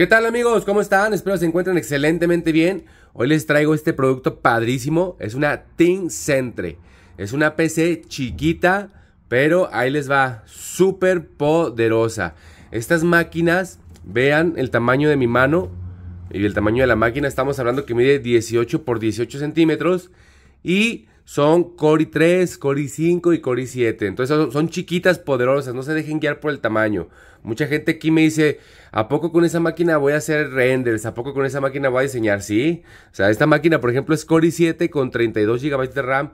¿Qué tal amigos? ¿Cómo están? Espero se encuentren excelentemente bien. Hoy les traigo este producto padrísimo. Es una Team Centre. Es una PC chiquita, pero ahí les va. Súper poderosa. Estas máquinas, vean el tamaño de mi mano y el tamaño de la máquina. Estamos hablando que mide 18 por 18 centímetros. Y son Core i3, Core i5 y Core i7. Entonces son, chiquitas, poderosas, no se dejen guiar por el tamaño. Mucha gente aquí me dice, ¿a poco con esa máquina voy a hacer renders? ¿A poco con esa máquina voy a diseñar? Sí. O sea, esta máquina, por ejemplo, es Core i7 con 32 GB de RAM,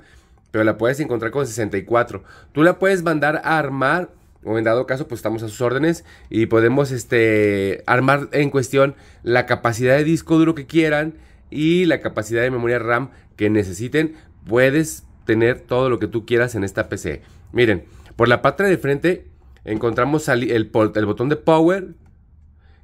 pero la puedes encontrar con 64. Tú la puedes mandar a armar, o en dado caso, pues estamos a sus órdenes, y podemos este, armar en cuestión la capacidad de disco duro que quieran y la capacidad de memoria RAM que necesiten puedes tener todo lo que tú quieras en esta PC. Miren, por la parte de frente encontramos el, botón de power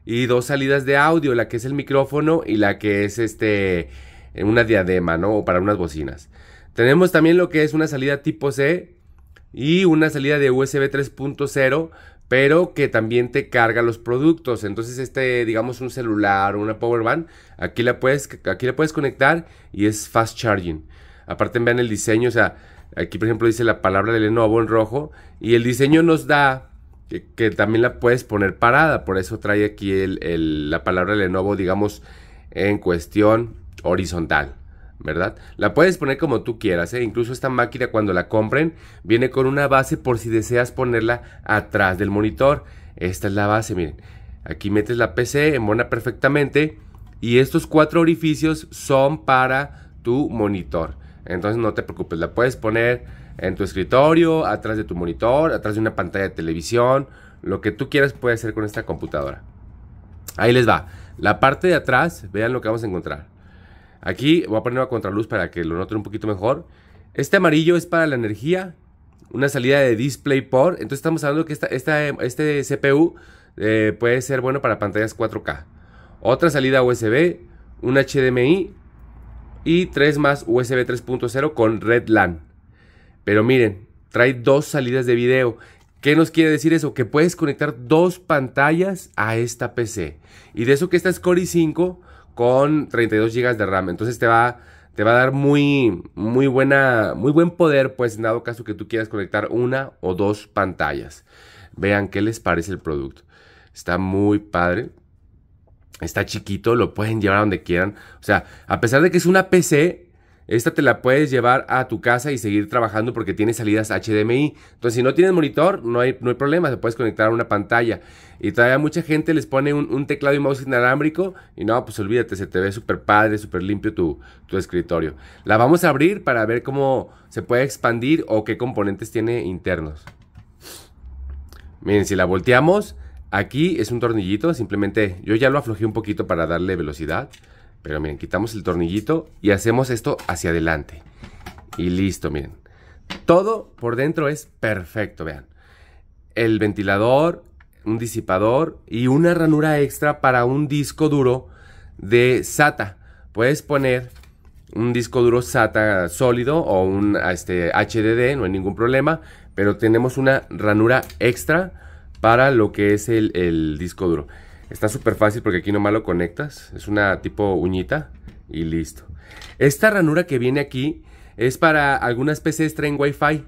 y dos salidas de audio, la que es el micrófono y la que es este una diadema, ¿no? O para unas bocinas. Tenemos también lo que es una salida tipo C y una salida de USB 3.0, pero que también te carga los productos. Entonces este, digamos un celular o una power bank, aquí la puedes aquí la puedes conectar y es fast charging. Aparte vean el diseño, o sea, aquí por ejemplo dice la palabra de Lenovo en rojo y el diseño nos da que, también la puedes poner parada, por eso trae aquí la palabra de Lenovo, digamos, en cuestión horizontal. ¿Verdad? La puedes poner como tú quieras, ¿eh? incluso esta máquina cuando la compren viene con una base por si deseas ponerla atrás del monitor. Esta es la base, miren. Aquí metes la PC, embona perfectamente. Y estos cuatro orificios son para tu monitor. Entonces no te preocupes, la puedes poner en tu escritorio, atrás de tu monitor, atrás de una pantalla de televisión, lo que tú quieras puedes hacer con esta computadora. Ahí les va. La parte de atrás, vean lo que vamos a encontrar. Aquí voy a poner una contraluz para que lo noten un poquito mejor. Este amarillo es para la energía, una salida de DisplayPort. Entonces estamos hablando que esta, este CPU eh, puede ser bueno para pantallas 4K. Otra salida USB, un HDMI y 3 más USB 3.0 con red LAN. Pero miren, trae dos salidas de video. ¿Qué nos quiere decir eso? Que puedes conectar dos pantallas a esta PC. Y de eso que esta es Core i5 con 32 GB de RAM. Entonces te va, te va a dar muy, muy, buena, muy buen poder, pues en dado caso que tú quieras conectar una o dos pantallas. Vean qué les parece el producto. Está muy padre está chiquito, lo pueden llevar a donde quieran. O sea, a pesar de que es una PC, esta te la puedes llevar a tu casa y seguir trabajando porque tiene salidas HDMI. Entonces, si no tienes monitor, no hay, no hay problema, se puedes conectar a una pantalla. Y todavía mucha gente les pone un, teclado y mouse inalámbrico y no, pues olvídate, se te ve súper padre, súper limpio tu, tu, escritorio. La vamos a abrir para ver cómo se puede expandir o qué componentes tiene internos. Miren, si la volteamos, Aquí es un tornillito, simplemente yo ya lo aflojé un poquito para darle velocidad. Pero miren, quitamos el tornillito y hacemos esto hacia adelante. Y listo, miren. Todo por dentro es perfecto, vean. El ventilador, un disipador y una ranura extra para un disco duro de SATA. Puedes poner un disco duro SATA sólido o un este, HDD, no hay ningún problema. Pero tenemos una ranura extra para lo que es el, disco duro. Está súper fácil porque aquí nomás lo conectas. Es una tipo uñita y listo. Esta ranura que viene aquí es para algunas PCs traen Wi-Fi.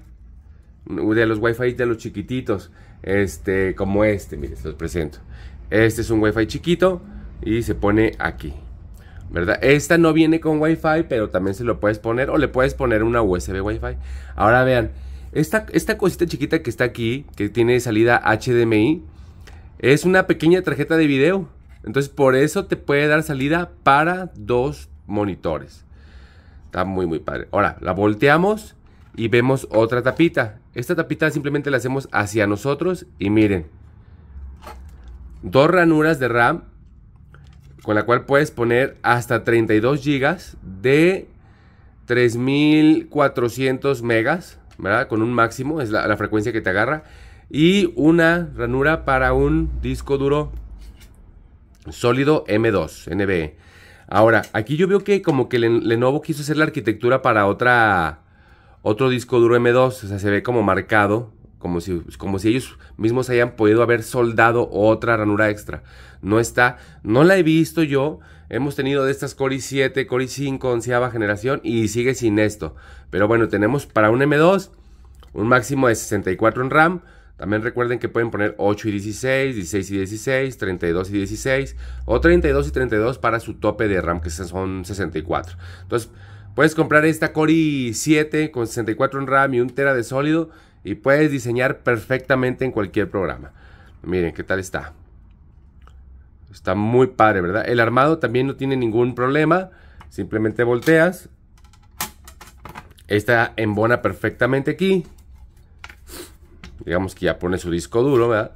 De los Wi-Fi de los chiquititos. Este, como este, miren, se los presento. Este es un Wi-Fi chiquito y se pone aquí. ¿Verdad? Esta no viene con Wi-Fi, pero también se lo puedes poner o le puedes poner una USB Wi-Fi. Ahora vean, esta, cosita chiquita que está aquí, que tiene salida HDMI, es una pequeña tarjeta de video. Entonces por eso te puede dar salida para dos monitores. Está muy muy padre. Ahora, la volteamos y vemos otra tapita. Esta tapita simplemente la hacemos hacia nosotros y miren. Dos ranuras de RAM con la cual puedes poner hasta 32 GB de 3400 megas. Con un máximo, es la, frecuencia que te agarra. Y una ranura para un disco duro sólido M2, NBE. Ahora, aquí yo veo que como que Lenovo quiso hacer la arquitectura para otra otro disco duro M2, o sea, se ve como marcado como si, ellos mismos hayan podido haber soldado otra ranura extra. No está, no la he visto yo. Hemos tenido de estas Core 7 Core i5, onceava generación y sigue sin esto. Pero bueno, tenemos para un M2 un máximo de 64 en RAM. También recuerden que pueden poner 8 y 16, 16 y 16, 32 y 16 o 32 y 32 para su tope de RAM que son 64. Entonces, puedes comprar esta Core 7 con 64 en RAM y un tera de sólido y puedes diseñar perfectamente en cualquier programa. Miren, ¿qué tal está? Está muy padre, ¿verdad? El armado también no tiene ningún problema. Simplemente volteas. Esta embona perfectamente aquí. Digamos que ya pone su disco duro, ¿verdad?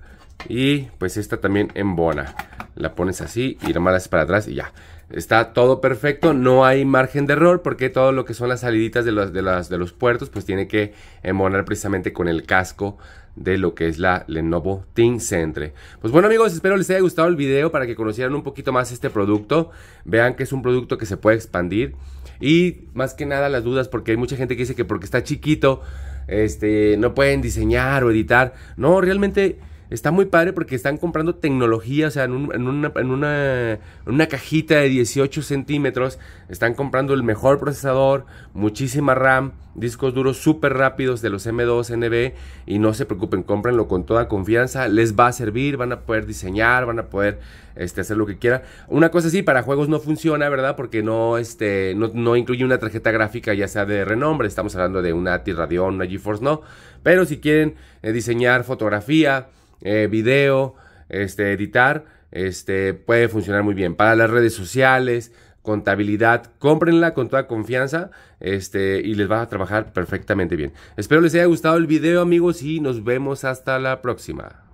Y pues esta también embona. La pones así y la para atrás y ya está todo perfecto, no hay margen de error porque todo lo que son las saliditas de los, de de los puertos pues tiene que embonar precisamente con el casco de lo que es la Lenovo Team Centre. Pues bueno amigos, espero les haya gustado el video para que conocieran un poquito más este producto, vean que es un producto que se puede expandir y más que nada las dudas porque hay mucha gente que dice que porque está chiquito este, no pueden diseñar o editar. No, realmente está muy padre porque están comprando tecnología, o sea, en, una, una, cajita de 18 centímetros, están comprando el mejor procesador, muchísima RAM, discos duros súper rápidos de los M2 NB y no se preocupen, cómprenlo con toda confianza, les va a servir, van a poder diseñar, van a poder este, hacer lo que quieran. Una cosa sí, para juegos no funciona, ¿verdad? Porque no, este, no, incluye una tarjeta gráfica ya sea de renombre, estamos hablando de una ATI Radeon, una GeForce, no. Pero si quieren eh, diseñar fotografía, eh, video, este, editar, este, puede funcionar muy bien. Para las redes sociales, contabilidad, cómprenla con toda confianza este, y les va a trabajar perfectamente bien. Espero les haya gustado el video amigos y nos vemos hasta la próxima.